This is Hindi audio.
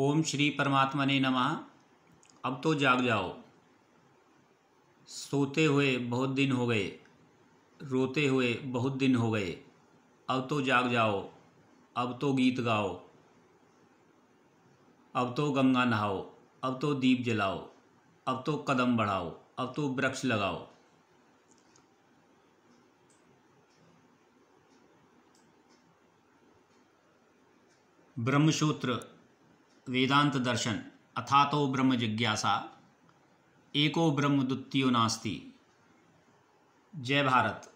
ओम श्री परमात्मा ने नमा अब तो जाग जाओ सोते हुए बहुत दिन हो गए रोते हुए बहुत दिन हो गए अब तो जाग जाओ अब तो गीत गाओ अब तो गंगा नहाओ अब तो दीप जलाओ अब तो कदम बढ़ाओ अब तो वृक्ष लगाओ ब्रह्मसूत्र वेदांत दर्शन अथातो ब्रह्म जिज्ञासा एको ब्रह्म द्वितीय नास्ति जय भारत